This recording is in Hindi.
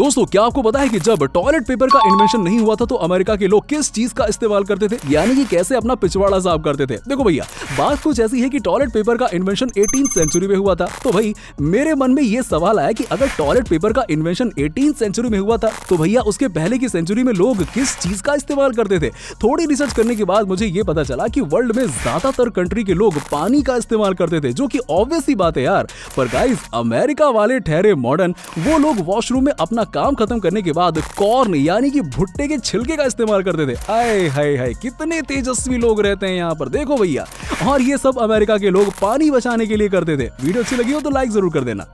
दोस्तों क्या आपको पता है कि जब टॉयलेट पेपर का इन्वेंशन नहीं हुआ था तो अमेरिका के लोग किस चीज का इस्तेमाल करते थे यानी कि कैसे अपना पिछवाड़ा साफ करते थे देखो भैया बात कुछ ऐसी है कि टॉयलेट पेपर का इन्वेंशन एटीन सेंचुरी में हुआ था तो भाई मेरे मन में ये सवाल आया कि अगर टॉयलेट पेपर का इन्वेंशन एटीन सेंचुरी में हुआ था तो भैया उसके पहले की सेंचुरी में लोग किस चीज का इस्तेमाल करते थे थोड़ी रिसर्च करने के बाद मुझे ये पता चला की वर्ल्ड में ज्यादातर कंट्री के लोग पानी का इस्तेमाल करते थे जो की ऑब्वियस ही बात है यार पर गाइस अमेरिका वाले ठहरे मॉडर्न वो लोग वॉशरूम में अपना काम खत्म करने के बाद कॉर्न यानी कि भुट्टे के छिलके का इस्तेमाल करते थे आए हाय हाय कितने तेजस्वी लोग रहते हैं यहाँ पर देखो भैया और ये सब अमेरिका के लोग पानी बचाने के लिए करते थे वीडियो अच्छी लगी हो तो लाइक जरूर कर देना